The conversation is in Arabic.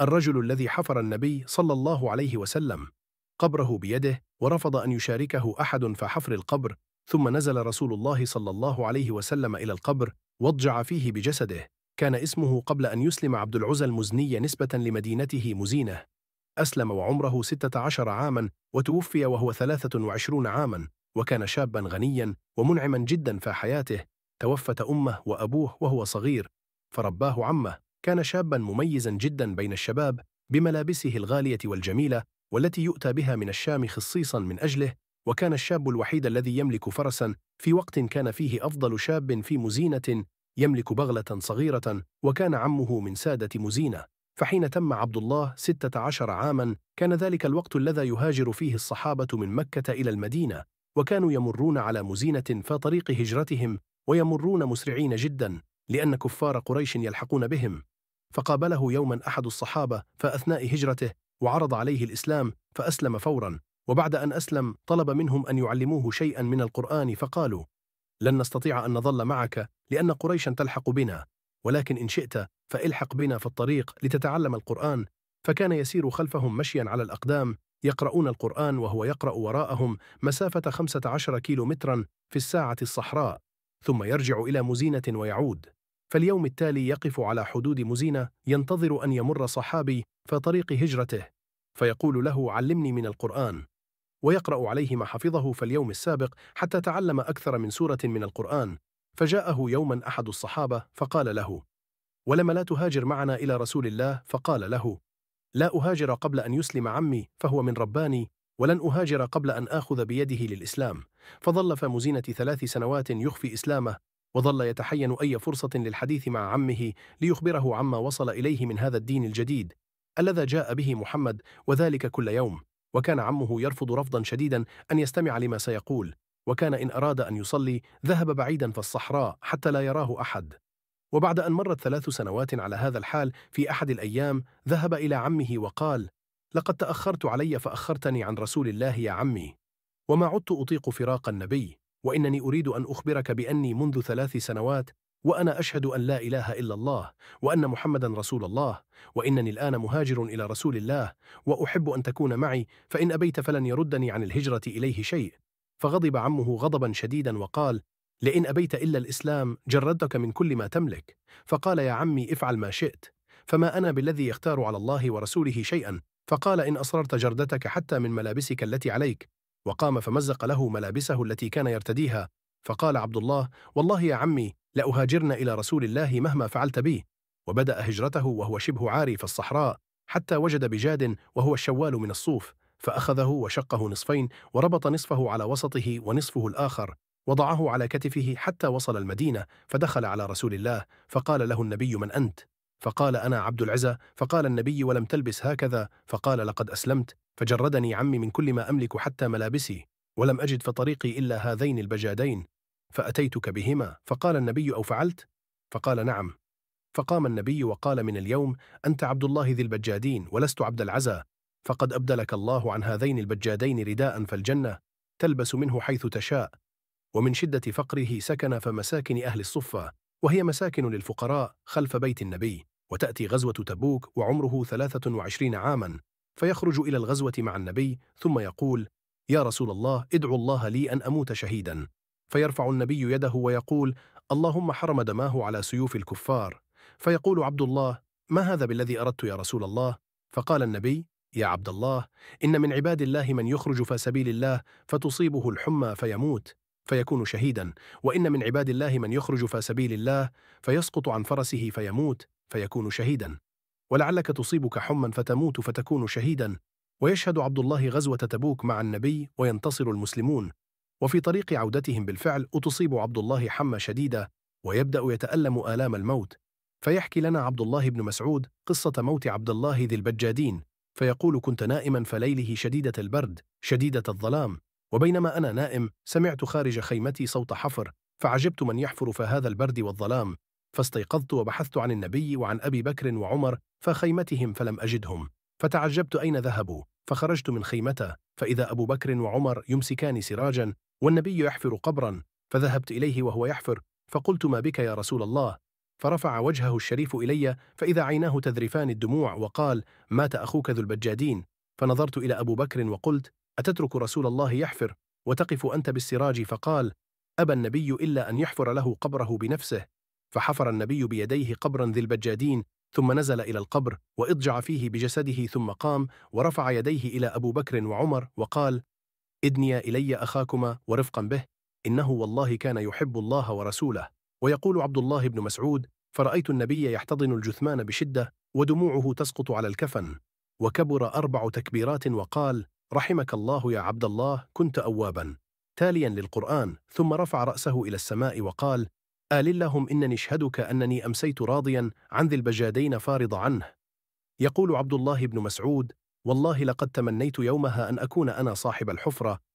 الرجل الذي حفر النبي صلى الله عليه وسلم قبره بيده ورفض أن يشاركه أحد فحفر القبر ثم نزل رسول الله صلى الله عليه وسلم إلى القبر واضجع فيه بجسده كان اسمه قبل أن يسلم عبد العزى المزني نسبة لمدينته مزينة أسلم وعمره 16 عاما وتوفي وهو 23 عاما وكان شابا غنيا ومنعما جدا في حياته توفت أمه وأبوه وهو صغير فرباه عمه كان شابا مميزا جدا بين الشباب بملابسه الغالية والجميلة والتي يؤتى بها من الشام خصيصا من أجله وكان الشاب الوحيد الذي يملك فرسا في وقت كان فيه أفضل شاب في مزينة يملك بغلة صغيرة وكان عمه من سادة مزينة فحين تم عبد الله 16 عاما كان ذلك الوقت الذي يهاجر فيه الصحابة من مكة إلى المدينة وكانوا يمرون على مزينة فطريق هجرتهم ويمرون مسرعين جدا لأن كفار قريش يلحقون بهم فقابله يوما أحد الصحابة فأثناء هجرته وعرض عليه الإسلام فأسلم فورا وبعد أن أسلم طلب منهم أن يعلموه شيئا من القرآن فقالوا لن نستطيع أن نظل معك لأن قريشا تلحق بنا ولكن إن شئت فالحق بنا في الطريق لتتعلم القرآن فكان يسير خلفهم مشيا على الأقدام يقرؤون القرآن وهو يقرأ وراءهم مسافة 15 كيلو مترا في الساعة الصحراء ثم يرجع إلى مزينة ويعود فاليوم التالي يقف على حدود مزينة ينتظر أن يمر صحابي في طريق هجرته فيقول له علمني من القرآن ويقرأ عليه ما حفظه في اليوم السابق حتى تعلم أكثر من سورة من القرآن فجاءه يوما أحد الصحابة فقال له ولم لا تهاجر معنا إلى رسول الله فقال له لا أهاجر قبل أن يسلم عمي فهو من رباني ولن أهاجر قبل أن آخذ بيده للإسلام فظل فمزينة ثلاث سنوات يخفي إسلامه وظل يتحين أي فرصة للحديث مع عمه ليخبره عما وصل إليه من هذا الدين الجديد الذي جاء به محمد وذلك كل يوم وكان عمه يرفض رفضا شديدا أن يستمع لما سيقول وكان إن أراد أن يصلي ذهب بعيدا في الصحراء حتى لا يراه أحد وبعد أن مرت ثلاث سنوات على هذا الحال في أحد الأيام ذهب إلى عمه وقال لقد تأخرت علي فأخرتني عن رسول الله يا عمي وما عدت أطيق فراق النبي وإنني أريد أن أخبرك بأني منذ ثلاث سنوات وأنا أشهد أن لا إله إلا الله وأن محمدا رسول الله وإنني الآن مهاجر إلى رسول الله وأحب أن تكون معي فإن أبيت فلن يردني عن الهجرة إليه شيء فغضب عمه غضبا شديدا وقال لئن أبيت إلا الإسلام جردتك من كل ما تملك فقال يا عمي افعل ما شئت فما أنا بالذي يختار على الله ورسوله شيئا فقال إن أصررت جردتك حتى من ملابسك التي عليك وقام فمزق له ملابسه التي كان يرتديها فقال عبد الله والله يا عمي لأهاجرن إلى رسول الله مهما فعلت بي وبدأ هجرته وهو شبه عاري في الصحراء حتى وجد بجاد وهو الشوال من الصوف فأخذه وشقه نصفين وربط نصفه على وسطه ونصفه الآخر وضعه على كتفه حتى وصل المدينة فدخل على رسول الله فقال له النبي من أنت؟ فقال أنا عبد العزة فقال النبي ولم تلبس هكذا فقال لقد أسلمت فجردني عمي من كل ما أملك حتى ملابسي ولم أجد في طريقي إلا هذين البجادين فأتيتك بهما فقال النبي أو فعلت؟ فقال نعم فقام النبي وقال من اليوم أنت عبد الله ذي البجادين ولست عبد العزى فقد أبدلك الله عن هذين البجادين رداء فالجنة تلبس منه حيث تشاء ومن شدة فقره سكن فمساكن أهل الصفة وهي مساكن للفقراء خلف بيت النبي وتأتي غزوة تبوك وعمره 23 عاما فيخرج إلى الغزوة مع النبي ثم يقول يا رسول الله ادعو الله لي أن أموت شهيدا فيرفع النبي يده ويقول اللهم حرم دماه على سيوف الكفار فيقول عبد الله ما هذا بالذي أردت يا رسول الله فقال النبي يا عبد الله إن من عباد الله من يخرج في سبيل الله فتصيبه الحمى فيموت فيكون شهيدا وإن من عباد الله من يخرج في سبيل الله فيسقط عن فرسه فيموت فيكون شهيدا ولعلك تصيبك حما فتموت فتكون شهيدا ويشهد عبد الله غزوة تبوك مع النبي وينتصر المسلمون وفي طريق عودتهم بالفعل أتصيب عبد الله حمى شديدة ويبدأ يتألم آلام الموت فيحكي لنا عبد الله بن مسعود قصة موت عبد الله ذي البجادين فيقول كنت نائما فليله شديدة البرد شديدة الظلام وبينما أنا نائم سمعت خارج خيمتي صوت حفر فعجبت من يحفر فهذا البرد والظلام فاستيقظت وبحثت عن النبي وعن أبي بكر وعمر فخيمتهم فلم أجدهم فتعجبت أين ذهبوا فخرجت من خيمته فإذا أبو بكر وعمر يمسكان سراجا والنبي يحفر قبرا فذهبت إليه وهو يحفر فقلت ما بك يا رسول الله فرفع وجهه الشريف إلي فإذا عيناه تذرفان الدموع وقال مات أخوك ذو البجادين فنظرت إلى أبو بكر وقلت أتترك رسول الله يحفر وتقف أنت بالسراج فقال أبى النبي إلا أن يحفر له قبره بنفسه فحفر النبي بيديه قبرا ذي البجادين ثم نزل إلى القبر وإضجع فيه بجسده ثم قام ورفع يديه إلى أبو بكر وعمر وقال إدنيا إلي أخاكما ورفقا به إنه والله كان يحب الله ورسوله ويقول عبد الله بن مسعود فرأيت النبي يحتضن الجثمان بشدة ودموعه تسقط على الكفن وكبر أربع تكبيرات وقال رحمك الله يا عبد الله كنت أوابا تاليا للقرآن ثم رفع رأسه إلى السماء وقال آل اللهم إنني اشهدك أنني أمسيت راضيا عن ذي البجادين فارض عنه يقول عبد الله بن مسعود والله لقد تمنيت يومها أن أكون أنا صاحب الحفرة